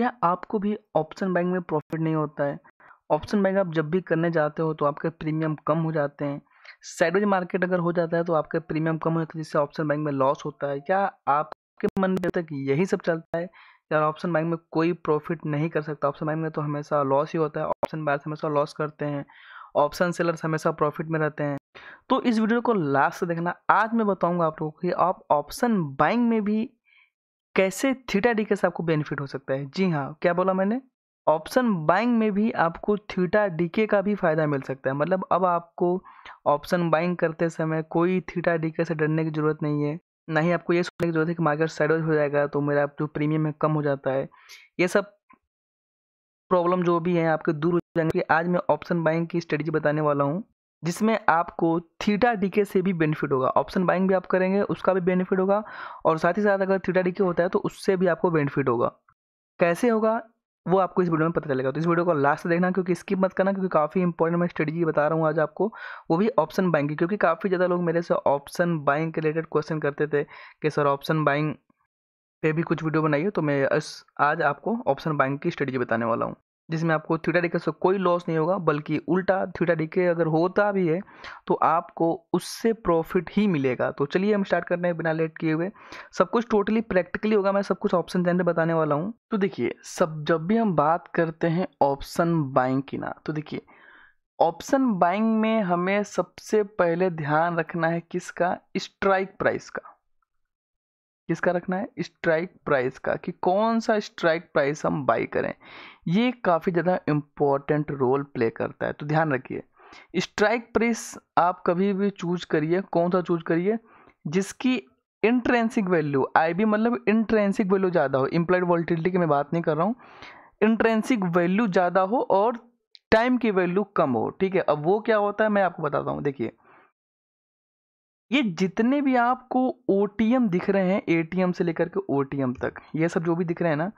क्या आपको भी ऑप्शन बैंक में प्रॉफिट नहीं होता है ऑप्शन बैंक आप जब भी करने जाते हो तो आपके प्रीमियम कम हो जाते हैं साइडवेज मार्केट अगर हो जाता है तो आपके प्रीमियम कम हो जाता है जिससे ऑप्शन बैंक में लॉस होता है क्या आपके मन में तक यही सब चलता है यार ऑप्शन बैंक में कोई प्रॉफिट नहीं कर सकता ऑप्शन बैंक में तो हमेशा लॉस ही होता है ऑप्शन बायर्स हमेशा लॉस करते हैं ऑप्शन सेलर्स हमेशा प्रॉफिट में रहते हैं तो इस वीडियो को लास्ट से देखना आज मैं बताऊंगा आप लोगों को कि आप ऑप्शन बाइंग में भी कैसे थीटा डी के से आपको बेनिफिट हो सकता है जी हाँ क्या बोला मैंने ऑप्शन बाइंग में भी आपको थीटा डीके का भी फ़ायदा मिल सकता है मतलब अब आपको ऑप्शन बाइंग करते समय कोई थीटा डीके से डरने की ज़रूरत नहीं है ना ही आपको ये सोचने की ज़रूरत है कि मार्केट साइडवेज हो जाएगा तो मेरा जो प्रीमियम है कम हो जाता है ये सब प्रॉब्लम जो भी है आपके दूर हो जाएंगे आज मैं ऑप्शन बाइंग की स्ट्रेटजी बताने वाला हूँ जिसमें आपको थीटा डीके से भी बेनिफिट होगा ऑप्शन बाइंग भी आप करेंगे उसका भी बेनिफिट होगा और साथ ही साथ अगर थीटा डीके होता है तो उससे भी आपको बेनिफिट होगा कैसे होगा वो आपको इस वीडियो में पता चलेगा तो इस वीडियो को लास्ट देखना क्योंकि स्किप मत करना क्योंकि काफ़ी इंपॉर्टेंट मैं स्ट्रेटेजी बता रहा हूँ आज आपको वो भी ऑप्शन बाइंग की क्योंकि काफ़ी ज़्यादा लोग मेरे से ऑप्शन बाइंग के रिलेटेड क्वेश्चन करते थे कि सर ऑप्शन बाइंग पे भी कुछ वीडियो बनाइए तो मैं आज आपको ऑप्शन बाइंग की स्ट्रेटेजी बताने वाला हूँ जिसमें आपको थीटा डीके से कोई लॉस नहीं होगा बल्कि उल्टा थीटा डीके अगर होता भी है तो आपको उससे प्रॉफिट ही मिलेगा तो चलिए हम स्टार्ट करने हैं बिना लेट किए हुए सब कुछ टोटली प्रैक्टिकली होगा मैं सब कुछ ऑप्शन जैन बताने वाला हूँ तो देखिए सब जब भी हम बात करते हैं ऑप्शन बाइंग की ना तो देखिए ऑप्शन बाइंग में हमें सबसे पहले ध्यान रखना है किसका स्ट्राइक प्राइस का किसका रखना है स्ट्राइक प्राइस का कि कौन सा स्ट्राइक प्राइस हम बाई करें ये काफ़ी ज़्यादा इम्पोर्टेंट रोल प्ले करता है तो ध्यान रखिए स्ट्राइक प्राइस आप कभी भी चूज करिए कौन सा चूज करिए जिसकी इंट्रेंसिक वैल्यू आई बी मतलब इंट्रेंसिक वैल्यू ज़्यादा हो इम्प्लाइड वॉलिटिलिटी की मैं बात नहीं कर रहा हूँ इंट्रेंसिक वैल्यू ज़्यादा हो और टाइम की वैल्यू कम हो ठीक है अब वो क्या होता है मैं आपको बताता हूँ देखिए ये जितने भी आपको ओ दिख रहे हैं ए से लेकर के ओ तक ये सब जो भी दिख रहे हैं ना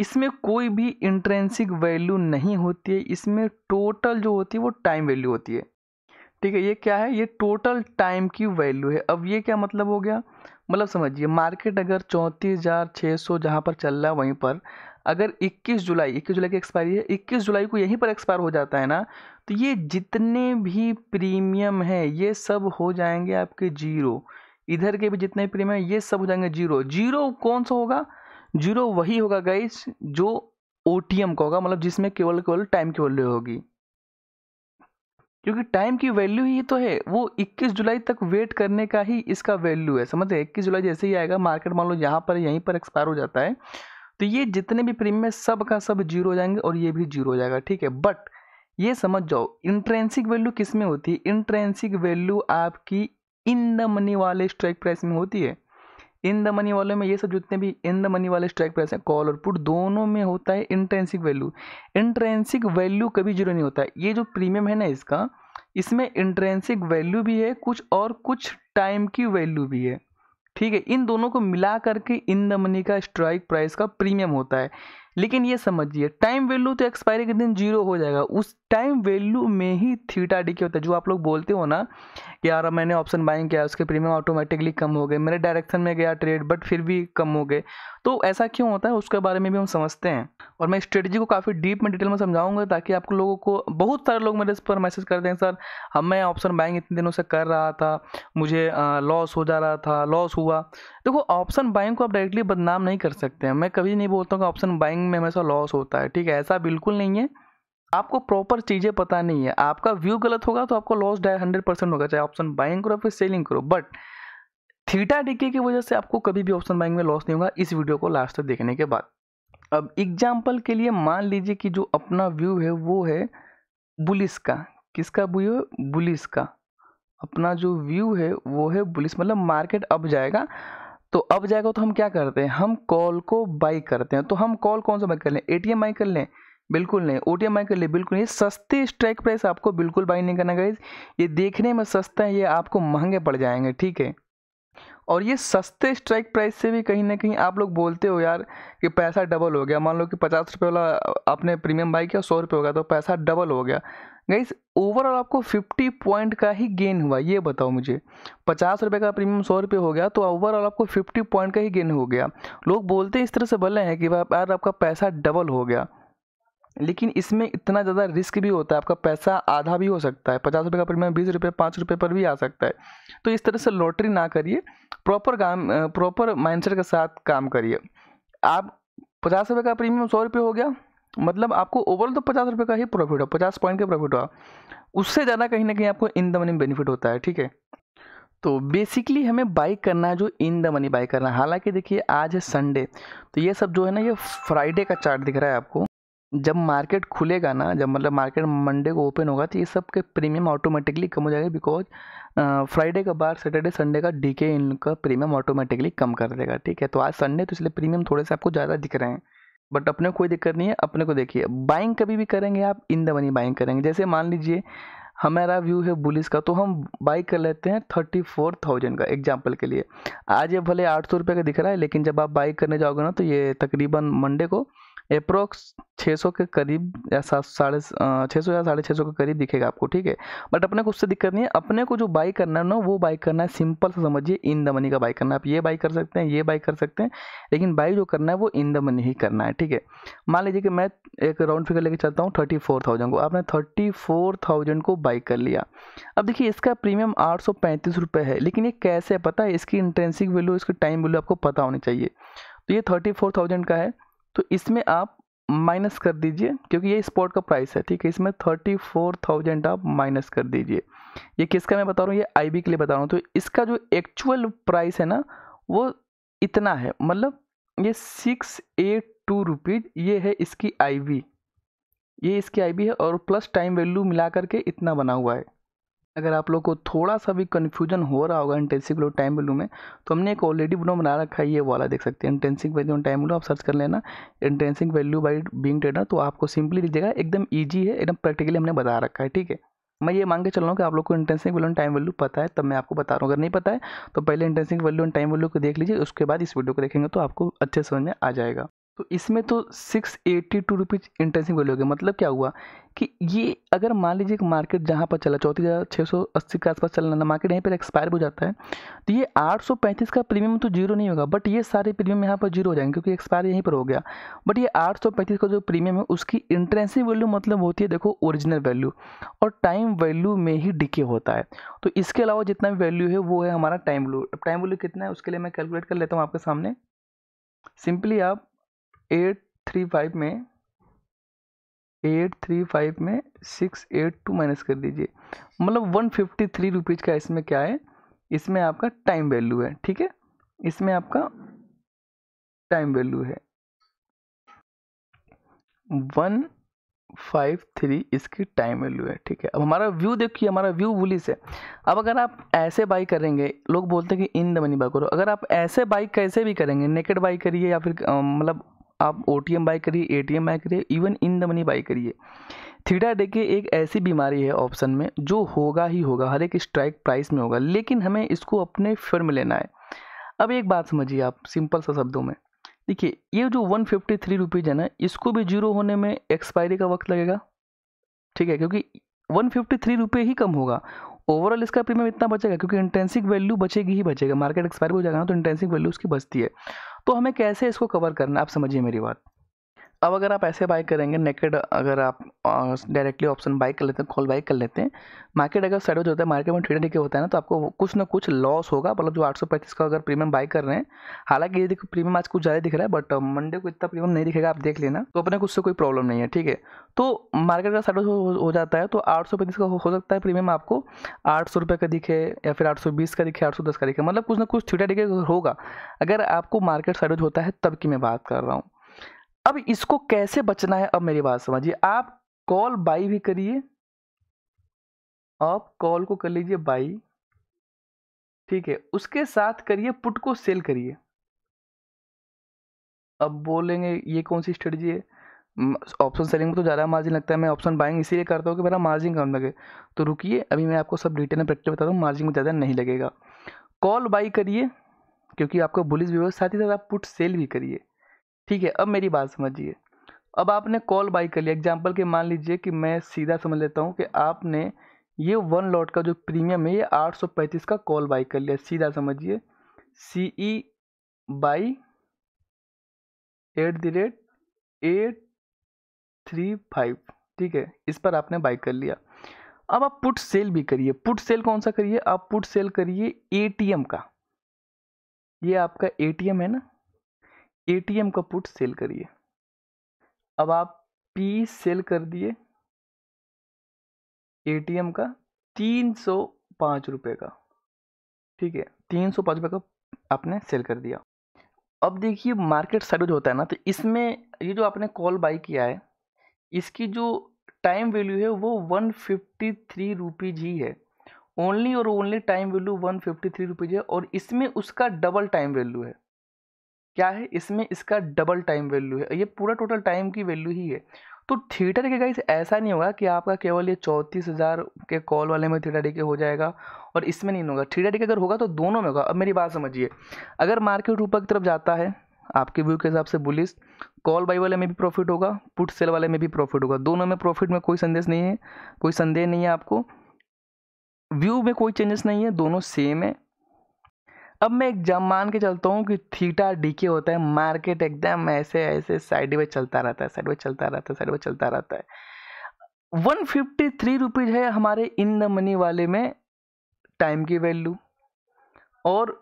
इसमें कोई भी इंट्रेंसिक वैल्यू नहीं होती है इसमें टोटल जो होती है वो टाइम वैल्यू होती है ठीक है ये क्या है ये टोटल टाइम की वैल्यू है अब ये क्या मतलब हो गया मतलब समझिए मार्केट अगर चौंतीस हज़ार छः सौ जहाँ पर चल रहा है वहीं पर अगर 21 जुलाई 21 जुलाई की एक्सपायरी है 21 जुलाई को यहीं पर एक्सपायर हो जाता है ना तो ये जितने भी प्रीमियम है ये सब हो जाएंगे आपके जीरो इधर के भी जितने प्रीमियम है ये सब हो जाएंगे जीरो जीरो कौन सा होगा जीरो वही होगा गाइस जो ओ का होगा मतलब जिसमें केवल केवल टाइम की वैल्यू होगी क्योंकि टाइम की वैल्यू ही तो है वो 21 जुलाई तक वेट करने का ही इसका वैल्यू है समझ रहे 21 जुलाई जैसे ही आएगा मार्केट मान लो यहाँ पर यहीं पर एक्सपायर हो जाता है तो ये जितने भी प्रीमियम है सब का सब जीरो हो जाएंगे और ये भी जीरो हो जाएगा ठीक है बट ये समझ जाओ इंट्रेंसिक वैल्यू किस में होती है इंट्रेंसिक वैल्यू आपकी इन द मनी वाले स्ट्राइक प्राइस में होती है इन द मनी वाले में ये सब जितने भी इन द मनी वाले स्ट्राइक प्राइस हैं कॉल और पुट दोनों में होता है इंट्रेंसिक वैल्यू इंट्रेंसिक वैल्यू कभी जीरो नहीं होता है ये जो प्रीमियम है ना इसका इसमें इंट्रेंसिक वैल्यू भी है कुछ और कुछ टाइम की वैल्यू भी है ठीक है इन दोनों को मिला करके इन द मनी का स्ट्राइक प्राइस का प्रीमियम होता है लेकिन ये समझिए टाइम वैल्यू तो एक्सपायरी के दिन जीरो हो जाएगा उस टाइम वैल्यू में ही थीटा डी होता है जो आप लोग बोलते हो ना कि यार मैंने ऑप्शन बाइंग किया उसके प्रीमियम ऑटोमेटिकली कम हो गए मेरे डायरेक्शन में गया ट्रेड बट फिर भी कम हो गए तो ऐसा क्यों होता है उसके बारे में भी हम समझते हैं और मैं स्ट्रेटजी को काफ़ी डीप में डिटेल में समझाऊंगा ताकि आप लोगों को बहुत सारे लोग मेरे इस पर मैसेज करते हैं सर हम मैं ऑप्शन बाइंग इतने दिनों से कर रहा था मुझे लॉस हो जा रहा था लॉस हुआ देखो ऑप्शन बाइंग को आप डायरेक्टली बदनाम नहीं कर सकते हैं मैं कभी नहीं बोलता हूँ कि ऑप्शन बाइंग में हमेशा लॉस होता है ठीक है ऐसा बिल्कुल नहीं है आपको प्रॉपर चीज़ें पता नहीं है आपका व्यू गलत होगा तो आपको लॉस हंड्रेड परसेंट होगा चाहे ऑप्शन बाइंग करो फिर सेलिंग करो बट थीटा डिके की वजह से आपको कभी भी ऑप्शन बाइंग में लॉस नहीं होगा इस वीडियो को लास्ट तक देखने के बाद अब एग्जाम्पल के लिए मान लीजिए कि जो अपना व्यू है वो है बुलिस का किसका व्यू है बुलिस का अपना जो व्यू है वो है बुलिस मतलब मार्केट अब जाएगा तो अब जाएगा तो हम क्या करते हैं हम कॉल को बाई करते हैं तो हम कॉल कौन सा बाई कर लें एटीएम बाई कर लें बिल्कुल नहीं ओ टी एम कर ले बिल्कुल नहीं सस्ते स्ट्राइक प्राइस आपको बिल्कुल बाई नहीं करना गाइज ये देखने में सस्ता है ये आपको महंगे पड़ जाएंगे ठीक है और ये सस्ते स्ट्राइक प्राइस से भी कहीं ना कहीं आप लोग बोलते हो यार कि पैसा डबल हो गया मान लो कि पचास रुपये वाला आपने प्रीमियम बाई किया सौ रुपये हो गया तो पैसा डबल हो गया गाइस ओवरऑल आपको 50 पॉइंट का ही गेन हुआ ये बताओ मुझे पचास रुपये का प्रीमियम सौ रुपये हो गया तो ओवरऑल आपको 50 पॉइंट का ही गेन हो गया लोग बोलते इस तरह से बोल रहे हैं कि भाई यार आपका पैसा डबल हो गया लेकिन इसमें इतना ज़्यादा रिस्क भी होता है आपका पैसा आधा भी हो सकता है पचास रुपये का प्रीमियम बीस रुपये पाँच रुपये पर भी आ सकता है तो इस तरह से लॉटरी ना करिए प्रॉपर काम प्रॉपर माइंडसेट के साथ काम करिए आप पचास रुपये का प्रीमियम सौ रुपये हो गया मतलब आपको ओवरऑल तो पचास रुपये का ही प्रॉफिट हो पचास पॉइंट का प्रॉफिट हुआ उससे ज़्यादा कहीं ना कहीं आपको इन द मनी बेनिफिट होता है ठीक है तो बेसिकली हमें बाई करना है जो इन द मनी बाई करना है हालांकि देखिए आज है संडे तो ये सब जो है ना ये फ्राइडे का चार्ट दिख रहा है आपको जब मार्केट खुलेगा ना जब मतलब मार्केट मंडे को ओपन होगा तो ये सब के प्रीमियम ऑटोमेटिकली कम हो जाएगा बिकॉज फ्राइडे का बार सैटरडे संडे का डीके इनका प्रीमियम ऑटोमेटिकली कम कर देगा ठीक है तो आज संडे तो इसलिए प्रीमियम थोड़े से आपको ज़्यादा दिख रहे हैं बट अपने कोई दिक्कत नहीं है अपने को देखिए बाइंग कभी भी करेंगे आप इन द मनी बाइंग करेंगे जैसे मान लीजिए हमारा व्यू है बुलिस का तो हम बाई कर लेते हैं थर्टी फोर थाउजेंड का एग्जाम्पल के लिए आज ये भले आठ सौ रुपये का दिख रहा है लेकिन जब आप बाई करने जाओगे ना तो ये तकरीबन मंडे को अप्रोक्स 600 के करीब या सात साढ़े छः सौ या साढ़े छः सौ के करीब दिखेगा आपको ठीक है बट अपने को उससे दिक्कत नहीं है अपने को जो बाई करना है ना वो बाई करना है सिंपल से समझिए इन द मनी का बाई करना है आप ये बाई कर सकते हैं ये बाई कर सकते हैं लेकिन बाई जो करना है वो इन द मनी ही करना है ठीक है मान लीजिए कि मैं एक राउंड फिगर लेकर चलता हूँ थर्टी फोर थाउजेंड को आपने थर्टी फोर थाउजेंड को बाई कर लिया अब देखिए इसका प्रीमियम आठ सौ पैंतीस रुपये है लेकिन ये कैसे है पता है इसकी इंटेंसिक वैल्यू इसकी टाइम वैल्यू आपको पता होनी चाहिए तो ये थर्टी फोर थाउजेंड का है तो इसमें आप माइनस कर दीजिए क्योंकि ये स्पॉट का प्राइस है ठीक है इसमें थर्टी फोर थाउजेंड आप माइनस कर दीजिए ये किसका मैं बता रहा हूँ ये आईबी के लिए बता रहा हूँ तो इसका जो एक्चुअल प्राइस है ना वो इतना है मतलब ये सिक्स एट टू रुपीज़ ये है इसकी आईबी ये इसकी आईबी है और प्लस टाइम वैल्यू मिला करके इतना बना हुआ है अगर आप लोग को थोड़ा सा भी कन्फ्यूजन हो रहा होगा इंटेंसिक ग्लो टाइम वैल्यू में तो हमने एक ऑलरेडी वीडियो बना रखा है ये वाला देख सकते हैं इंटेंसिक वैल्यू टाइम वैल्यू आप सर्च कर लेना intrinsic value buy being trader तो आपको सिंपली दीजिएगा एकदम ईजी है एकदम प्रैक्टिकली हमने बता रखा है ठीक है मैं ये मांग के चल रहा हूँ कि आप लोग को इंटेंसिक वैल्यू टाइम वैल्यू पता है तब मैं आपको बता रहा हूँ अगर नहीं पता है तो पहले intrinsic value and time value को देख लीजिए उसके बाद इस वीडियो को देखेंगे तो आपको अच्छे समझ में आ जाएगा तो इसमें तो six eighty two rupees intensive value हो गया मतलब क्या हुआ कि ये अगर मान लीजिए कि मार्केट जहाँ पर चला चौथी हज़ार छः सौ अस्सी के आसपास चलना था मार्केट यहीं पर एक्सपायर हो जाता है तो ये आठ सौ पैंतीस का प्रीमियम तो जीरो नहीं होगा बट ये सारे प्रीमियम यहाँ पर जीरो हो जाएंगे क्योंकि एक्सपायर यहीं पर हो गया बट ये आठ सौ पैंतीस का जो प्रीमियम है उसकी इंटरेंसिव वैल्यू मतलब होती है देखो ओरिजिनल वैल्यू और टाइम वैल्यू में ही डिके होता है तो इसके अलावा जितना भी वैल्यू है वो है हमारा टाइम वैल्यू टाइम वैल्यू कितना है उसके लिए मैं कैलकुलेट कर लेता हूँ आपके सामने सिंपली आप एट थ्री फाइव में एट थ्री फाइव में सिक्स एट टू माइनस कर दीजिए मतलब वन फिफ्टी थ्री रुपीज़ का इसमें क्या है इसमें आपका टाइम वैल्यू है ठीक है इसमें आपका टाइम वैल्यू है वन फाइव थ्री इसकी टाइम वैल्यू है ठीक है अब हमारा व्यू देखिए हमारा व्यू बुलिस है अब अगर आप ऐसे बाई करेंगे लोग बोलते हैं कि इन द मनी बाई करो अगर आप ऐसे बाई कैसे भी करेंगे नेकेड बाई करिए या फिर मतलब आप ओ टी एम बाई करिए ए टी एम बाई करिए even in the money buy करिए थीटा देखिए एक ऐसी बीमारी है ऑप्शन में जो होगा ही होगा हर एक स्ट्राइक प्राइस में होगा लेकिन हमें इसको अपने फेवर में लेना है अब एक बात समझिए आप सिंपल सा शब्दों में देखिए ये जो वन फिफ्टी थ्री रुपीज़ है ना इसको भी जीरो होने में एक्सपायरी का वक्त लगेगा ठीक है क्योंकि वन फिफ्टी थ्री रुपये ही कम होगा ओवरऑल इसका प्रीमियम इतना बचेगा क्योंकि इंटेंसिक वैल्यू बचेगी ही बचेगा मार्केट एक्सपायर हो जाएगा ना तो इंटेंसिक वैल्यू उसकी बचती है तो हमें कैसे इसको कवर करना आप समझिए मेरी बात अब अगर आप ऐसे बाई करेंगे नेकेड अगर आप डायरेक्टली ऑप्शन बाई कर लेते हैं कॉल बाई कर लेते हैं मार्केट अगर सर्वे होता है मार्केट में ट्रेडिंग के होता है ना तो आपको कुछ ना कुछ लॉस होगा मतलब जो आठ सौ पैंतीस का अगर प्रीमियम बाई कर रहे हैं हालांकि ये देखो प्रीमियम आज कुछ ज़्यादा दिख रहा है बट मंडे को इतना प्रीमियम नहीं दिखेगा आप देख लेना तो अपने कुछ से कोई प्रॉब्लम नहीं है ठीक है तो मार्केट का सर्वे हो जाता है तो आठ सौ पैंतीस का हो सकता है प्रीमियम आपको आठ सौ रुपये का दिखे या फिर आठ सौ बीस का दिखे आठ सौ दस का दिखे मतलब कुछ ना कुछ थीटा दिखे होगा अगर आपको मार्केट सर्वे होता है तब की मैं बात कर रहा हूँ अब इसको कैसे बचना है अब मेरी बात समझिए आप कॉल बाई भी करिए आप कॉल को कर लीजिए बाई ठीक है उसके साथ करिए पुट को सेल करिए अब बोलेंगे ये कौन सी स्ट्रेटजी है ऑप्शन सेलिंग में तो ज़्यादा मार्जिन लगता है मैं ऑप्शन बाइंग इसीलिए करता हूँ कि मेरा मार्जिन कम लगे तो रुकिए अभी मैं आपको सब डिटेल में प्रैक्टिस बताता हूँ मार्जिन में ज़्यादा नहीं लगेगा कॉल बाई करिए क्योंकि आपका बुलिस व्यवस्था साथ ही साथ आप पुट सेल भी करिए ठीक है अब मेरी बात समझिए अब आपने कॉल बाई कर लिया एग्जाम्पल के मान लीजिए कि मैं सीधा समझ लेता हूँ कि आपने ये वन लॉट का जो प्रीमियम है ये आठ सौ पैंतीस का कॉल बाई कर लिया सीधा समझिए C E buy at the rate at three five ठीक है इस पर आपने बाई कर लिया अब आप पुट सेल भी करिए पुट सेल कौन सा करिए आप पुट सेल करिए एटीएम का ये आपका एटीएम है ना एम का पुट सेल करिए अब आप पी सेल कर दिए एम का तीन सौ पाँच रुपये का ठीक है तीन सौ पाँच रुपये का आपने सेल कर दिया अब देखिए मार्केट जो होता है ना तो इसमें ये जो आपने कॉल बाई किया है इसकी जो टाइम वैल्यू है वो वन फिफ्टी थ्री रुपीज़ ही है ओनली और only time value one fifty three rupees है और इसमें उसका डबल टाइम वैल्यू है क्या है इसमें इसका डबल टाइम वैल्यू है ये पूरा टोटल टाइम की वैल्यू ही है तो थिएटर के गाइस ऐसा नहीं होगा कि आपका केवल ये चौंतीस हज़ार के कॉल वाले में थिएटर डी के हो जाएगा और इसमें नहीं होगा थिएटर डी के अगर होगा तो दोनों में होगा अब मेरी बात समझिए अगर मार्केट ऊपर की तरफ जाता है आपके व्यू के हिसाब से बुलिस कॉल बाई वाले में भी प्रॉफिट होगा पुट सेल वाले में भी प्रॉफिट होगा दोनों में प्रॉफिट में कोई संदेश नहीं है कोई संदेह नहीं है आपको व्यू में कोई चेंजेस नहीं है दोनों सेम है अब मैं एग्जाम मान के चलता हूँ कि थीटा डी के होता है मार्केट एकदम ऐसे ऐसे साइड वे चलता रहता है साइड वे चलता रहता है साइड वे चलता रहता है वन फिफ्टी थ्री रुपीज़ है हमारे इन द मनी वाले में टाइम की वैल्यू और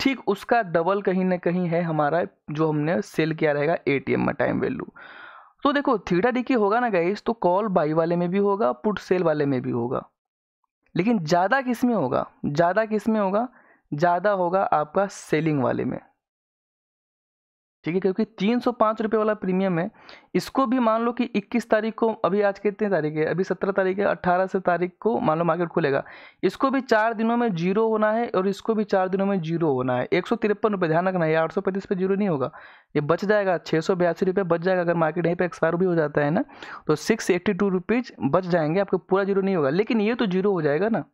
ठीक उसका डबल कहीं ना कहीं है हमारा जो हमने सेल किया रहेगा एम में टाइम वैल्यू तो देखो थीटा डी के होगा ना गाइस तो कॉल बाई वाले में भी होगा पुट सेल वाले में भी होगा लेकिन ज़्यादा किस में होगा ज़्यादा किस में होगा ज़्यादा होगा आपका सेलिंग वाले में ठीक है क्योंकि तीन सौ पाँच रुपये वाला प्रीमियम है इसको भी मान लो कि 21 तारीख को अभी आज कितने तारीख है अभी 17 तारीख है 18 से तारीख को मान लो मार्केट खुलेगा इसको भी चार दिनों में जीरो होना है और इसको भी चार दिनों में जीरो होना है एक सौ तिरपन रुपये ध्यान रखना है आठ सौ पैंतीस पे जीरो नहीं होगा ये बच जाएगा छः सौ बयासी रुपये बच जाएगा अगर मार्केट यहीं पर एक्सपायर भी हो जाता है ना तो सिक्स एट्टी टू रुपीज़ बच जाएंगे आपको पूरा जीरो नहीं होगा लेकिन ये तो जीरो हो जाएगा ना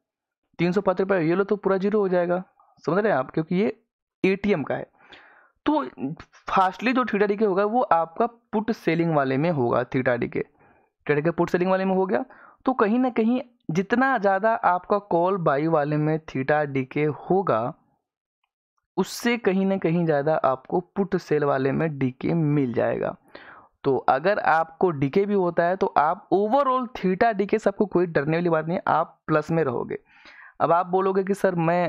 तीन सौ पाँच रुपये ये लो तो पूरा जीरो हो जाएगा समझ रहे हैं आप क्योंकि ये ए का है तो फास्टली जो थीटा डीके होगा वो आपका पुट सेलिंग वाले में होगा theta decay theta decay put selling वाले में हो गया तो कहीं ना कहीं जितना ज़्यादा आपका कॉल बाई वाले में थीटा डीके होगा उससे कहीं ना कहीं ज़्यादा आपको पुट सेल वाले में डीके मिल जाएगा तो अगर आपको डीके भी होता है तो आप ओवरऑल थीटा डीके सबको कोई डरने वाली बात नहीं आप प्लस में रहोगे अब आप बोलोगे कि सर मैं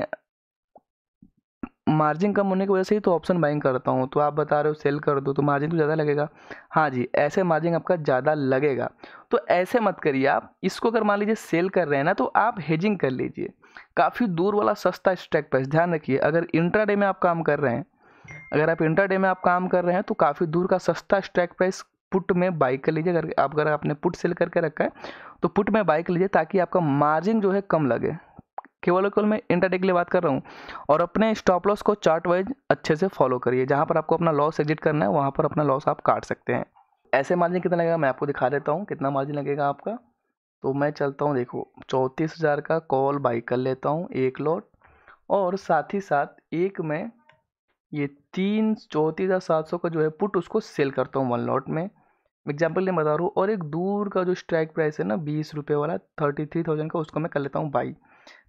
मार्जिन कम होने की वजह से ही तो ऑप्शन बाइंग करता हूँ तो आप बता रहे हो सेल कर दो तो मार्जिन तो ज़्यादा लगेगा हाँ जी ऐसे मार्जिन आपका ज़्यादा लगेगा तो ऐसे मत करिए आप इसको अगर मान लीजिए सेल कर रहे हैं ना तो आप हेजिंग कर लीजिए काफ़ी दूर वाला सस्ता स्ट्रैक प्राइस ध्यान रखिए अगर इंट्राडे में आप काम कर रहे हैं अगर आप इंटर में आप काम कर रहे हैं तो काफ़ी दूर का सस्ता स्ट्रैक प्राइस पुट में बाइक कर लीजिए अगर आप अगर आपने पुट सेल करके रखा है तो पुट में बाइक कर लीजिए ताकि आपका मार्जिन जो है कम लगे केवल केवल मैं इंटरडे के लिए बात कर रहा हूँ और अपने स्टॉप लॉस को चार्ट वाइज अच्छे से फॉलो करिए जहाँ पर आपको अपना लॉस एग्जिट करना है वहाँ पर अपना लॉस आप काट सकते हैं ऐसे मार्जिन कितना लगेगा मैं आपको दिखा देता हूँ कितना मार्जिन लगेगा आपका तो मैं चलता हूँ देखो चौंतीस हज़ार का कॉल बाई कर लेता हूँ एक लॉट और साथ ही साथ एक में ये तीन चौंतीस हज़ार सात सौ का जो है पुट उसको सेल करता हूँ वन लॉट में एग्जाम्पल मैं बता रहा हूँ और एक दूर का जो स्ट्राइक प्राइस है ना बीस रुपये वाला थर्टी थ्री थाउजेंड का उसको मैं कर लेता हूँ बाई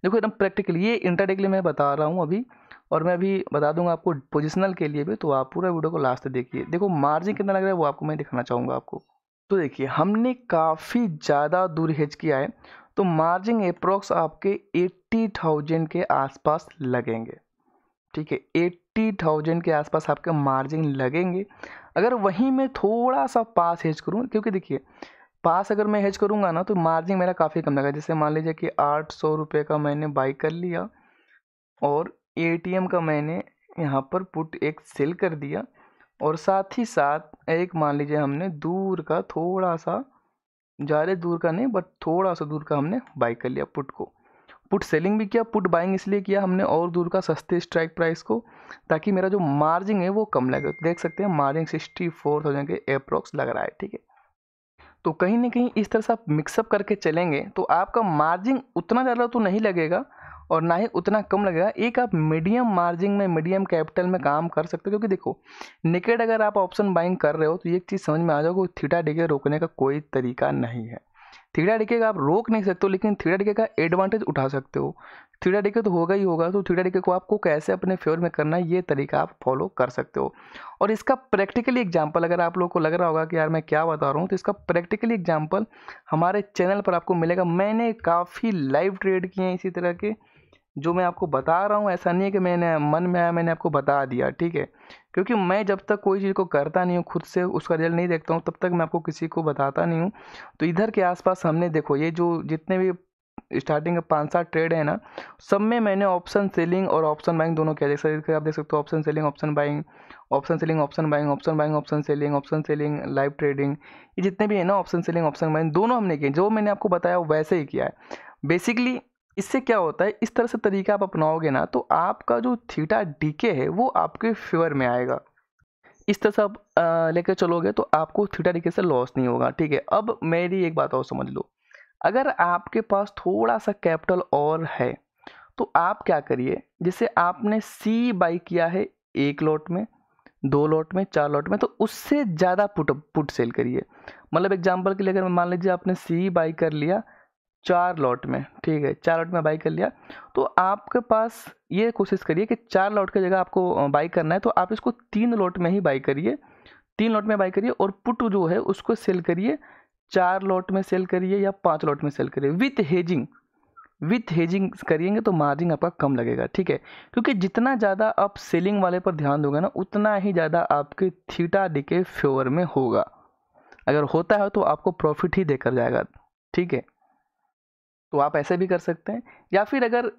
देखो एकदम प्रैक्टिकली ये इंटरडे के लिए मैं बता रहा हूँ अभी और मैं अभी बता दूंगा आपको पोजिशनल के लिए भी तो आप पूरा वीडियो को लास्ट तक देखिए देखो मार्जिन कितना लग रहा है वो आपको मैं दिखाना चाहूँगा आपको तो देखिए हमने काफ़ी ज़्यादा दूर हेज किया है तो मार्जिन अप्रोक्स आपके एट्टी थाउजेंड के आसपास लगेंगे ठीक है एट्टी थाउजेंड के आसपास आपके मार्जिन लगेंगे अगर वहीं में थोड़ा सा पास हेज करूँ क्योंकि देखिए पास अगर मैं हेज करूँगा ना तो मार्जिन मेरा काफ़ी कम लगा जैसे मान लीजिए कि आठ सौ रुपये का मैंने बाई कर लिया और ए का मैंने यहाँ पर पुट एक सेल कर दिया और साथ ही साथ एक मान लीजिए हमने दूर का थोड़ा सा ज़्यादा दूर का नहीं बट थोड़ा सा दूर का हमने बाई कर लिया पुट को पुट सेलिंग भी किया पुट बाइंग इसलिए किया हमने और दूर का सस्ते स्ट्राइक प्राइस को ताकि मेरा जो मार्जिन है वो कम लगे देख सकते हैं मार्जिन सिक्सटी फोर थाउजेंड के अप्रॉक्स लग रहा है ठीक है तो कहीं ना कहीं इस तरह से आप मिक्सअप करके चलेंगे तो आपका मार्जिन उतना ज़्यादा तो नहीं लगेगा और ना ही उतना कम लगेगा एक आप मीडियम मार्जिन में मीडियम कैपिटल में काम कर सकते हो क्योंकि देखो निकेट अगर आप ऑप्शन बाइंग कर रहे हो तो एक चीज़ समझ में आ जाओ थीटा डिगे रोकने का कोई तरीका नहीं है थीटा डिगे का आप रोक नहीं सकते हो लेकिन थीटा डिगे का एडवांटेज उठा सकते हो थीटा डीके तो होगा ही होगा तो थीटा डीके को आपको कैसे अपने फेवर में करना है ये तरीका आप फॉलो कर सकते हो और इसका प्रैक्टिकली एग्जाम्पल अगर आप लोग को लग रहा होगा कि यार मैं क्या बता रहा हूँ तो इसका प्रैक्टिकली एग्जाम्पल हमारे चैनल पर आपको मिलेगा मैंने काफ़ी लाइव ट्रेड किए हैं इसी तरह के जो मैं आपको बता रहा हूँ ऐसा नहीं है कि मैंने मन में आया मैंने आपको बता दिया ठीक है क्योंकि मैं जब तक कोई चीज़ को करता नहीं हूँ खुद से उसका रिजल्ट नहीं देखता हूँ तब तक मैं आपको किसी को बताता नहीं हूँ तो इधर के आसपास हमने देखो ये जो जितने भी स्टार्टिंग का पाँच सात ट्रेड है ना सब में मैंने ऑप्शन सेलिंग और ऑप्शन बाइंग दोनों किया जैसे आप देख सकते हो option selling option buying option selling option buying option buying option selling option selling live trading ये जितने भी है ना ऑप्शन सेलिंग ऑप्शन बाइंग दोनों हमने किए जो मैंने आपको बताया वैसे ही किया है बेसिकली इससे क्या होता है इस तरह से तरीका आप अपनाओगे ना तो आपका जो थीटा डीके है वो आपके फेवर में आएगा इस तरह से आप लेकर चलोगे तो आपको थीटा डीके से लॉस नहीं होगा ठीक है अब मेरी एक बात और समझ लो अगर आपके पास थोड़ा सा कैपिटल और है तो आप क्या करिए जैसे आपने सी बाई किया है एक लॉट में दो लॉट में चार लॉट में तो उससे ज़्यादा पुट पुट सेल करिए मतलब एग्जाम्पल के लिए अगर मान लीजिए आपने सी बाई कर लिया चार लॉट में ठीक है चार लॉट में बाई कर लिया तो आपके पास ये कोशिश करिए कि चार लॉट की जगह आपको बाई करना है तो आप इसको तीन लॉट में ही बाई करिए तीन लॉट में बाई करिए और पुट जो है उसको सेल करिए चार लॉट में सेल करिए या पांच लॉट में सेल करिए विथ हेजिंग विथ हेजिंग करिएंगे तो मार्जिन आपका कम लगेगा ठीक है क्योंकि जितना ज़्यादा आप सेलिंग वाले पर ध्यान दोगे ना उतना ही ज़्यादा आपके थीटा डी के फेवर में होगा अगर होता है तो आपको प्रॉफिट ही देकर जाएगा ठीक है तो आप ऐसे भी कर सकते हैं या फिर अगर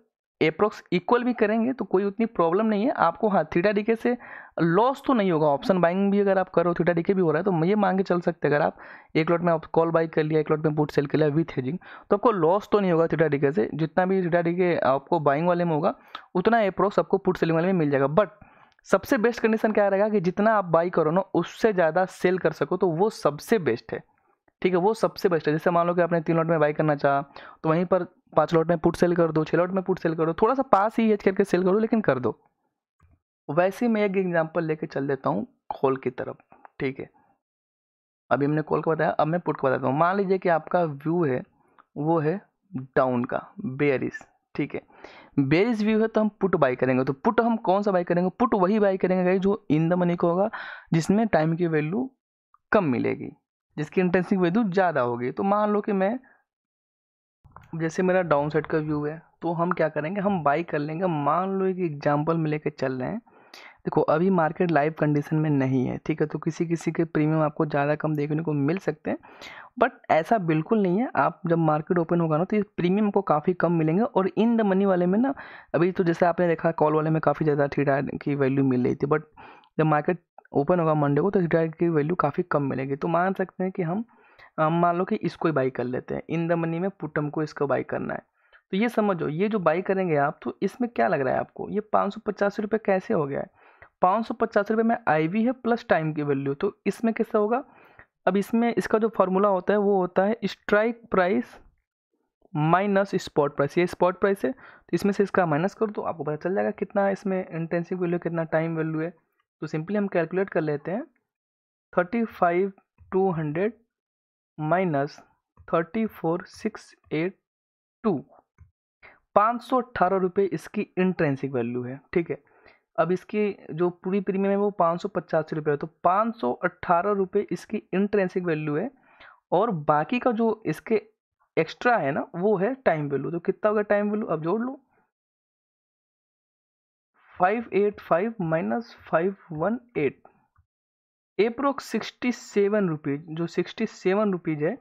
अप्रोक्स इक्वल भी करेंगे तो कोई उतनी प्रॉब्लम नहीं है आपको हाँ थीटा डीके से लॉस तो नहीं होगा ऑप्शन बाइंग भी अगर आप करो थीटा डीके भी हो रहा है तो ये मांग के चल सकते अगर आप एक लॉट में आप कॉल बाई कर लिया एक लॉट में बूट सेल कर लिया विथ हेजिंग तो आपको लॉस तो नहीं होगा थीटा डीके से जितना भी थीटा डीके आपको बाइंग वाले में होगा उतना अप्रोक्स आपको पुट सेलिंग वाले में मिल जाएगा बट सबसे बेस्ट कंडीशन क्या रहेगा कि जितना आप बाई करो ना उससे ज़्यादा सेल कर सको तो वो सबसे बेस्ट है ठीक है वो सबसे बेस्ट है जैसे मान लो कि आपने तीन लॉट में बाई करना चाहा तो वहीं पर पाँच लॉट में पुट सेल कर दो छः लॉट में पुट सेल कर दो थोड़ा सा पास ही एज करके सेल करो लेकिन कर दो वैसे मैं एक एग्जाम्पल लेके चल देता हूँ कॉल की तरफ ठीक है अभी हमने कॉल का बताया अब मैं पुट का बताता हूँ मान लीजिए कि आपका व्यू है वो है डाउन का बेरिस ठीक है बेरिस व्यू है तो हम पुट बाई करेंगे तो पुट हम कौन सा बाई करेंगे पुट वही बाई करेंगे जो इन द मनी का होगा जिसमें टाइम की वैल्यू कम मिलेगी जिसकी इंटेंसिटी वैल्यू तो ज़्यादा होगी तो मान लो कि मैं जैसे मेरा डाउन साइड का व्यू है तो हम क्या करेंगे हम बाई कर लेंगे मान लो एक एग्जाम्पल में लेकर चल रहे हैं देखो अभी मार्केट लाइव कंडीशन में नहीं है ठीक है तो किसी किसी के प्रीमियम आपको ज़्यादा कम देखने को मिल सकते हैं बट ऐसा बिल्कुल नहीं है आप जब मार्केट ओपन होगा ना तो ये प्रीमियम को काफ़ी कम मिलेंगे और इन द मनी वाले में ना अभी तो जैसे आपने देखा कॉल वाले में काफ़ी ज़्यादा थीटा की वैल्यू मिल रही थी बट जब मार्केट ओपन होगा मंडे को तो इस ड्राइव की वैल्यू काफ़ी कम मिलेगी तो मान सकते हैं कि हम मान लो कि इसको ही बाई कर लेते हैं इन द मनी में पुटम को इसको बाई करना है तो ये समझो ये जो बाई करेंगे आप तो इसमें क्या लग रहा है आपको ये पाँच सौ पचास रुपये कैसे हो गया है पाँच सौ पचास रुपये में आई वी है प्लस टाइम की वैल्यू तो इसमें कैसा होगा अब इसमें इसका जो फार्मूला होता है वो होता है strike price minus spot price ये स्पॉट प्राइस है तो इसमें से इसका माइनस कर दो आपको पता चल जाएगा कितना इसमें इंटेंसिव वैल्यू कितना टाइम वैल्यू है तो सिंपली हम कैलकुलेट कर लेते हैं thirty five two hundred minus thirty four six eight two पाँच सौ अट्ठारह रुपये इसकी इंट्रेंसिक वैल्यू है ठीक है अब इसकी जो पूरी प्रीमियम है वो पाँच सौ पचासी रुपये है तो पाँच सौ अट्ठारह रुपये इसकी इंट्रेंसिक वैल्यू है और बाकी का जो इसके एक्स्ट्रा है ना वो है टाइम वैल्यू तो कितना होगा टाइम वैल्यू अब जोड़ लो five eight five minus five one eight approx sixty seven rupees जो सिक्सटी सेवन रुपीज़ है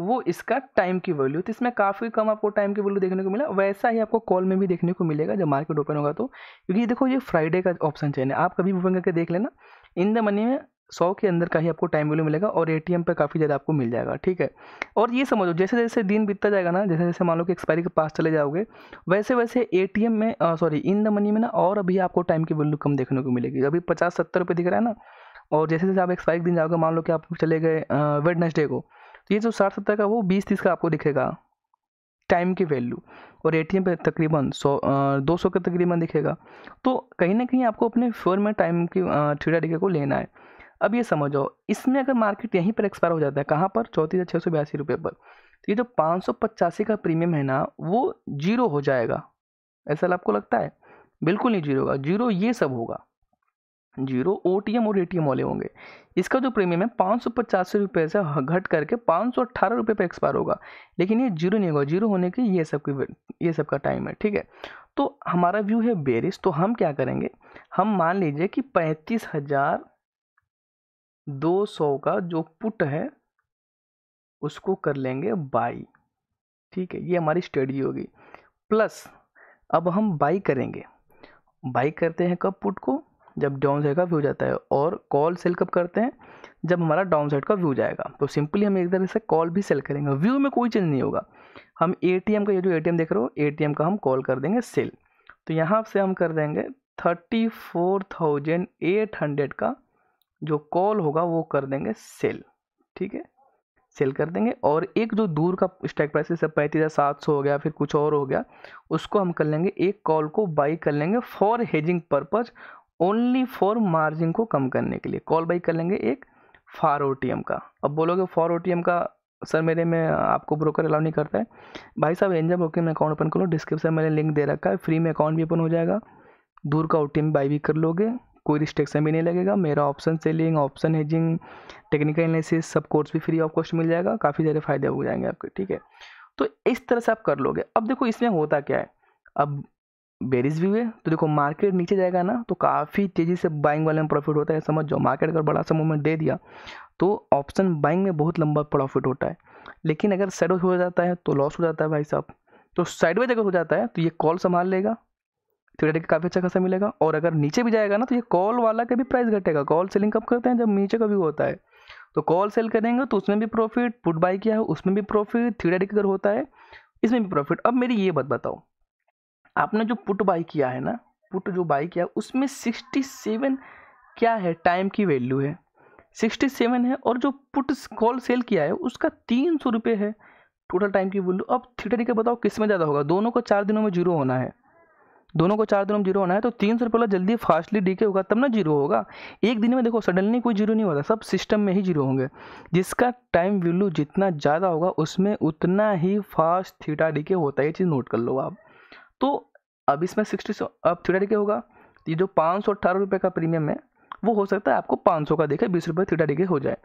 वो इसका टाइम की वैल्यू तो इसमें काफ़ी कम आपको टाइम की वैल्यू देखने को मिला वैसा ही आपको कॉल में भी देखने को मिलेगा जब मार्केट ओपन होगा तो क्योंकि देखो ये फ्राइडे का ऑप्शन चाहिए आप कभी ओपन करके देख लेना इन द मनी में सौ के अंदर का ही आपको टाइम वैल्यू मिलेगा और ए पे काफ़ी ज़्यादा आपको मिल जाएगा ठीक है और ये समझो जैसे जैसे दिन बीतता जाएगा ना जैसे जैसे मान लो कि एक्सपायरी के पास चले जाओगे वैसे वैसे ए में सॉरी इन द मनी में ना और अभी आपको टाइम की वैल्यू कम देखने को मिलेगी अभी पचास सत्तर रुपये दिख रहा है ना और जैसे जैसे आप एक्सपायरी दिन जाओगे मान लो कि आप चले गए वेडनेसडे को तो ये जो साठ सत्तर का वो बीस तीस का आपको दिखेगा टाइम की वैल्यू और ए पे तकरीबन सौ दो सौ का तकरीबन दिखेगा तो कहीं ना कहीं आपको अपने फोन में टाइम की थीटा डिग्री को लेना है अब ये समझो इसमें अगर मार्केट यहीं पर एक्सपायर हो जाता है कहाँ पर चौंतीस हज़ार छः सौ बयासी रुपये पर तो ये जो पाँच सौ पचासी का प्रीमियम है ना वो जीरो हो जाएगा ऐसा आपको लगता है बिल्कुल नहीं जीरो होगा जीरो ये सब होगा जीरो ओ टी एम और ए टी एम वाले होंगे इसका जो प्रीमियम है पाँच सौ पचासी रुपये से घट करके पाँच सौ अट्ठारह रुपये पर एक्सपायर होगा लेकिन ये जीरो नहीं होगा जीरो होने के ये सब की ये सब का टाइम है ठीक है तो हमारा व्यू है बेरिस तो हम क्या करेंगे हम मान लीजिए कि पैंतीस हज़ार दो सौ का जो पुट है उसको कर लेंगे बाई ठीक है ये हमारी स्टडी होगी प्लस अब हम बाई करेंगे बाई करते हैं कब पुट को जब डाउन साइड का व्यू जाता है और कॉल सेल कब करते हैं जब हमारा डाउन साइड का व्यू जाएगा तो सिंपली हम एक तरह से कॉल भी सेल करेंगे व्यू में कोई चेंज नहीं होगा हम ए का ये जो ए देख रहे हो ए का हम कॉल कर देंगे सेल तो यहाँ से हम कर देंगे thirty four thousand eight hundred का जो कॉल होगा वो कर देंगे सेल ठीक है सेल कर देंगे और एक जो दूर का स्टैक प्राइस जैसे पैंतीस हज़ार सात सौ हो गया फिर कुछ और हो गया उसको हम कर लेंगे एक कॉल को बाई कर लेंगे for hedging purpose only for margin को कम करने के लिए कॉल बाई कर लेंगे एक फार ओ का अब बोलोगे फॉर ओ का सर मेरे में आपको ब्रोकर अलाउ नहीं करता है भाई साहब एंजल ब्रोकर में अकाउंट ओपन करो डिस्क्रिप्शन में मैंने लिंक दे रखा है फ्री में अकाउंट भी ओपन हो जाएगा दूर का ओ टी बाई भी कर लोगे कोई रिस्ट्रिक्शन भी नहीं लगेगा मेरा option selling option hedging technical analysis सब कोर्स भी फ्री ऑफ कॉस्ट मिल जाएगा काफ़ी सारे फायदे हो जाएंगे आपके ठीक है तो इस तरह से आप कर लोगे अब देखो इसमें होता क्या है अब बेरिस भी हुए तो देखो मार्केट नीचे जाएगा ना तो काफ़ी तेज़ी से बाइंग वाले में प्रॉफिट होता है समझ जाओ मार्केट अगर बड़ा सा मूवमेंट दे दिया तो ऑप्शन बाइंग में बहुत लंबा प्रॉफिट होता है लेकिन अगर साइडवेज हो जाता है तो लॉस हो जाता है भाई साहब तो साइडवेज अगर हो जाता है तो ये कॉल संभाल लेगा थ्रेड काफ़ी अच्छा खासा मिलेगा और अगर नीचे भी जाएगा ना तो ये कॉल वाला का भी प्राइस घटेगा कॉल सेलिंग कब करते हैं जब नीचे का भी होता है तो कॉल सेल करेंगे तो उसमें भी प्रॉफिट पुट बाई किया है उसमें भी प्रॉफिट थ्रेड अगर होता है इसमें भी प्रॉफिट अब मेरी ये बात बताओ आपने जो पुट बाई किया है ना पुट जो बाई किया उसमें सिक्सटी सेवन क्या है टाइम की वैल्यू है सिक्सटी सेवन है और जो पुट कॉल सेल किया है उसका तीन सौ रुपये है टोटल टाइम की वैल्यू अब थ्री का बताओ किस में ज़्यादा होगा दोनों को चार दिनों में जीरो होना है दोनों को चार दिनों में जीरो होना है तो तीन सौ रुपये वाला जल्दी फास्टली डीके होगा तब ना जीरो होगा एक दिन में देखो सडनली कोई जीरो नहीं होता सब सिस्टम में ही जीरो होंगे जिसका टाइम वैल्यू जितना ज़्यादा होगा उसमें उतना ही फास्ट थीटा डीके होता है ये चीज़ नोट कर लो आप तो अब इसमें सिक्सटी सौ अब थीटा डीके होगा ये जो पाँच सौ अट्ठारह रुपये का प्रीमियम है वो हो सकता है आपको पाँच सौ का देखे बीस रुपये थीटा डीके हो जाए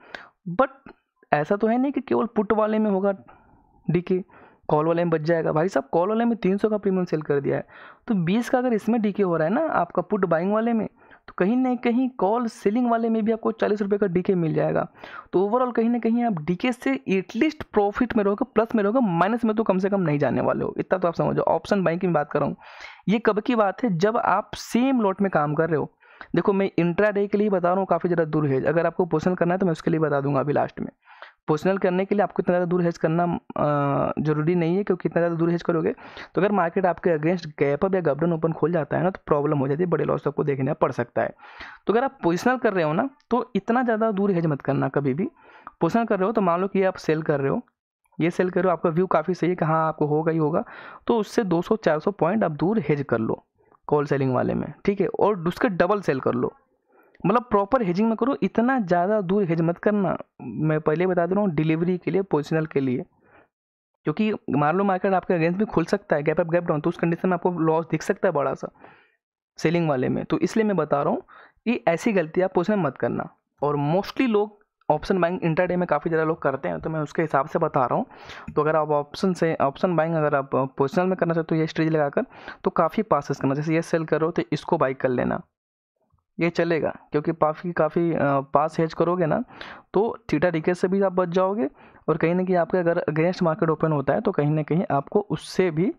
बट ऐसा तो है नहीं कि केवल पुट वाले में होगा डीके कॉल वाले में बच जाएगा भाई साहब कॉल वाले में तीन सौ का प्रीमियम सेल कर दिया है तो बीस का अगर इसमें डीके हो रहा है ना आपका पुट बाइंग वाले में तो कहीं ना कहीं कॉल सेलिंग वाले में भी आपको चालीस रुपये का डीके मिल जाएगा तो ओवरऑल कहीं ना कहीं आप डीके से एटलीस्ट प्रॉफिट में रहोगे प्लस में रहोगे माइनस में तो कम से कम नहीं जाने वाले हो इतना तो आप समझो ऑप्शन बाइंग की बात कर रहा हूँ ये कब की बात है जब आप सेम लॉट में काम कर रहे हो देखो मैं इंट्रा डे के लिए बता रहा हूँ काफ़ी ज़्यादा दूर है अगर आपको पोषण करना है तो मैं उसके लिए बता दूंगा अभी लास्ट में पोजिशनल करने के लिए आपको इतना ज़्यादा दूर हेज करना ज़रूरी नहीं है क्योंकि इतना ज़्यादा दूर हेज करोगे तो अगर मार्केट आपके अगेंस्ट गैप अप या गबडन ओपन खोल जाता है ना तो प्रॉब्लम हो जाती है बड़े लॉस आपको देखना पड़ सकता है तो अगर आप पोजिशनल कर रहे हो ना तो इतना ज़्यादा दूर हेज मत करना कभी भी पोजिशनल कर रहे हो तो मान लो कि आप सेल कर रहे हो ये सेल कर रहे हो आपका व्यू काफ़ी सही है कि हाँ आपको होगा ही होगा तो उससे 200-400 पॉइंट आप दूर हेज कर लो कॉल सेलिंग वाले में ठीक है और उसके डबल सेल कर लो मतलब प्रॉपर हेजिंग में करो इतना ज़्यादा दूर हेज मत करना मैं पहले बता दे रहा हूँ डिलीवरी के लिए पोजिशनल के लिए क्योंकि मान लो मार्केट आपके अगेंस्ट भी खुल सकता है गैप अप गैप डाउन तो उस कंडीशन में आपको लॉस दिख सकता है बड़ा सा सेलिंग वाले में तो इसलिए मैं बता रहा हूँ कि ऐसी गलती आप पोजिशनल मत करना और मोस्टली लोग ऑप्शन बाइंग इंटरडे में काफ़ी ज़्यादा लोग करते हैं तो मैं उसके हिसाब से बता रहा हूँ तो अगर आप ऑप्शन से ऑप्शन बाइंग अगर आप पोजिशनल में करना चाहते हो तो ये स्ट्रेज लगाकर तो काफ़ी पासिस करना जैसे ये सेल करो तो इसको बाइक कर लेना ये चलेगा क्योंकि काफ़ी काफ़ी पास हेज करोगे ना तो थीटा डीके से भी आप बच जाओगे और कहीं ना कहीं आपके अगर अगेंस्ट मार्केट ओपन होता है तो कहीं ना कहीं आपको उससे भी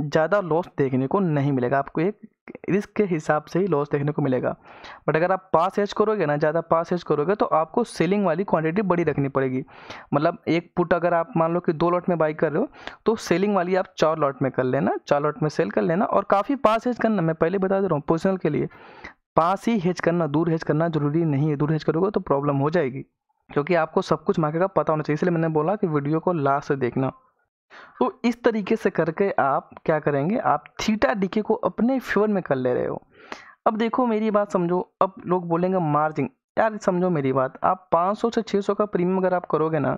ज़्यादा लॉस देखने को नहीं मिलेगा आपको एक रिस्क के हिसाब से ही लॉस देखने को मिलेगा बट अगर आप पास हेज करोगे ना ज़्यादा पास हेज करोगे तो आपको सेलिंग वाली क्वांटिटी बड़ी रखनी पड़ेगी मतलब एक पुट अगर आप मान लो कि दो लॉट में बाई कर रहे हो तो सेलिंग वाली आप चार लॉट में कर लेना चार लॉट में सेल कर लेना और काफ़ी पास हेज करना मैं पहले बता दे रहा हूँ पोजिशनल के लिए पास ही हेज करना दूर हेज करना जरूरी नहीं है दूर हेज करोगे तो प्रॉब्लम हो जाएगी क्योंकि आपको सब कुछ मार्केट का पता होना चाहिए इसलिए मैंने बोला कि वीडियो को लास्ट से देखना तो इस तरीके से करके आप क्या करेंगे आप थीटा डीके को अपने फेवर में कर ले रहे हो अब देखो मेरी बात समझो अब लोग बोलेंगे मार्जिन यार समझो मेरी बात आप 500 से 600 का प्रीमियम अगर आप करोगे ना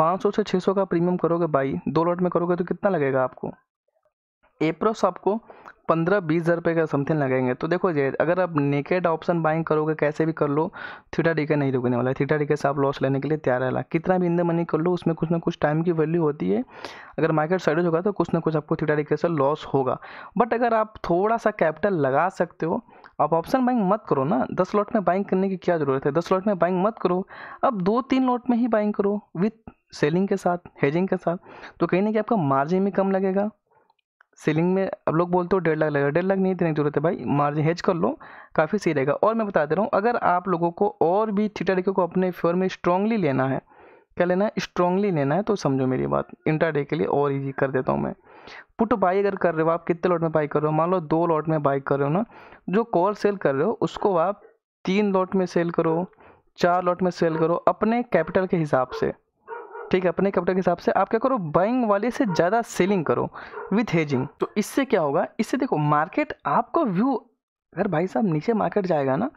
500 से 600 का प्रीमियम करोगे भाई दो लॉट में करोगे तो कितना लगेगा आपको एप्रोस आपको पंद्रह बीस हज़ार रुपये का समथिंग लगेंगे तो देखो ये अगर आप नेकेड ऑप्शन बाइंग करोगे कैसे भी कर लो थीटा डी नहीं रुकने वाला है थीटा डी से आप लॉस लेने के लिए तैयार रहना कितना भी इन द मनी कर लो उसमें कुछ ना कुछ टाइम की वैल्यू होती है अगर मार्केट साइड होगा तो कुछ ना कुछ आपको थीटा डी से लॉस होगा बट अगर आप थोड़ा सा कैपिटल लगा सकते हो आप ऑप्शन बाइंग मत करो ना दस लॉट में बाइंग करने की क्या ज़रूरत है दस लॉट में बाइंग मत करो अब दो तीन लॉट में ही बाइंग करो विथ सेलिंग के साथ हेजिंग के साथ तो कहीं ना कहीं आपका मार्जिन भी कम लगेगा सेलिंग में अब लोग बोलते हो डेढ़ लाख लगेगा डेढ़ लाख नहीं देने की जरूरत है भाई मार्जिन हेज कर लो काफ़ी सही रहेगा और मैं बता दे रहा हूँ अगर आप लोगों को और भी थीटा को अपने फेवर में स्ट्रांगली लेना है क्या लेना है स्ट्रांगली लेना है तो समझो मेरी बात इंटर के लिए और ईजी कर देता हूँ मैं पुट बाई अगर कर रहे हो आप कितने लॉट में बाई कर रहे हो मान लो दो लॉट में बाई कर रहे हो ना जो कॉल सेल कर रहे हो उसको आप तीन लॉट में सेल करो चार लॉट में सेल करो अपने कैपिटल के हिसाब से ठीक है अपने कैपिटल के हिसाब से आप क्या करो बाइंग वाले से ज़्यादा सेलिंग करो विथ हेजिंग तो इससे क्या होगा इससे देखो मार्केट आपको व्यू अगर भाई साहब नीचे मार्केट जाएगा ना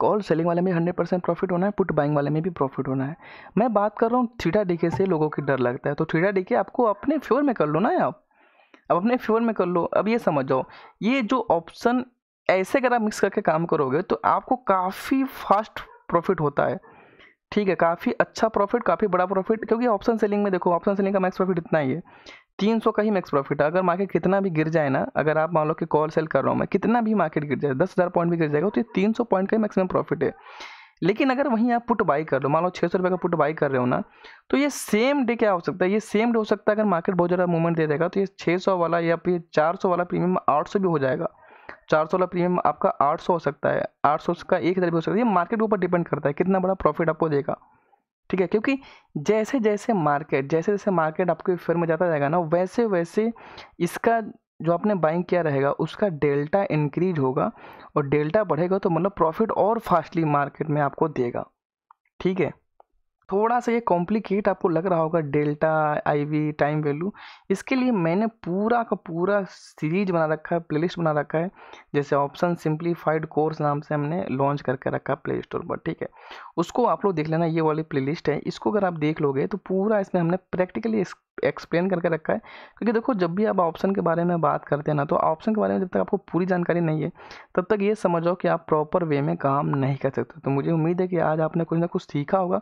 कॉल सेलिंग वाले में हंड्रेड परसेंट प्रॉफिट होना है पुट बाइंग वाले में भी प्रॉफिट होना है मैं बात कर रहा हूँ थीटा डीके से लोगों की डर लगता है तो थीटा डीके आपको अपने फेवर में कर लो ना आप अब अपने फेवर में कर लो अब ये समझ जाओ ये जो ऑप्शन ऐसे अगर आप मिक्स करके काम करोगे तो आपको काफ़ी फास्ट प्रॉफिट होता है ठीक है काफ़ी अच्छा प्रॉफिट काफ़ी बड़ा प्रॉफिट क्योंकि ऑप्शन सेलिंग में देखो ऑप्शन सेलिंग का मैक्स प्रॉफिट इतना ही है तीन सौ का ही मैक्स प्रॉफिट है अगर मार्केट कितना भी गिर जाए ना अगर आप मान लो कि कॉल सेल कर रहा हूँ मैं कितना भी मार्केट गिर जाए दस हज़ार पॉइंट भी गिर जाएगा तो ये तीन सौ पॉइंट का ही मैक्सिमम प्रॉफिट है लेकिन अगर वहीं आप पुट बाई कर लो मान लो छः सौ रुपये का पुट बाई कर रहे हो ना तो ये सेम डे क्या हो सकता है ये सेम डे हो सकता है अगर मार्केट बहुत ज़्यादा मूवमेंट दे देगा तो ये छः सौ वाला या फिर चार सौ वाला प्रीमियम आठ सौ भी हो जाएगा चार सौ वाला प्रीमियम आपका आठ सौ हो सकता है आठ सौ का एक हज़ार भी हो सकता है ये मार्केट के ऊपर डिपेंड करता है कितना बड़ा प्रॉफिट आपको देगा ठीक है क्योंकि जैसे जैसे मार्केट जैसे जैसे मार्केट आपके फेयर में जाता जाएगा ना वैसे वैसे इसका जो आपने बाइंग किया रहेगा उसका डेल्टा इंक्रीज होगा और डेल्टा बढ़ेगा तो मतलब प्रॉफिट और फास्टली मार्केट में आपको देगा ठीक है थोड़ा सा ये कॉम्प्लिकेट आपको लग रहा होगा डेल्टा आईवी टाइम वैल्यू इसके लिए मैंने पूरा का पूरा सीरीज बना रखा है प्लेलिस्ट बना रखा है जैसे ऑप्शन सिंप्लीफाइड कोर्स नाम से हमने लॉन्च करके रखा है प्ले स्टोर पर ठीक है उसको आप लोग देख लेना ये वाली प्लेलिस्ट है इसको अगर आप देख लोगे तो पूरा इसमें हमने प्रैक्टिकली एक्सप्लेन करके रखा है क्योंकि देखो जब भी आप ऑप्शन के बारे में बात करते हैं ना तो ऑप्शन के बारे में जब तक आपको पूरी जानकारी नहीं है तब तक ये समझो कि आप प्रॉपर वे में काम नहीं कर सकते तो मुझे उम्मीद है कि आज आपने कुछ ना कुछ सीखा होगा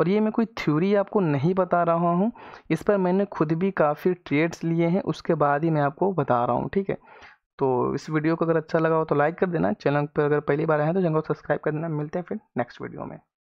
और ये मैं कोई थ्योरी आपको नहीं बता रहा हूँ इस पर मैंने खुद भी काफ़ी ट्रेड्स लिए हैं उसके बाद ही मैं आपको बता रहा हूँ ठीक है तो इस वीडियो को अगर अच्छा लगा हो तो लाइक कर देना चैनल पर अगर पहली बार आए हैं तो चैनल को सब्सक्राइब कर देना मिलते हैं फिर नेक्स्ट वीडियो में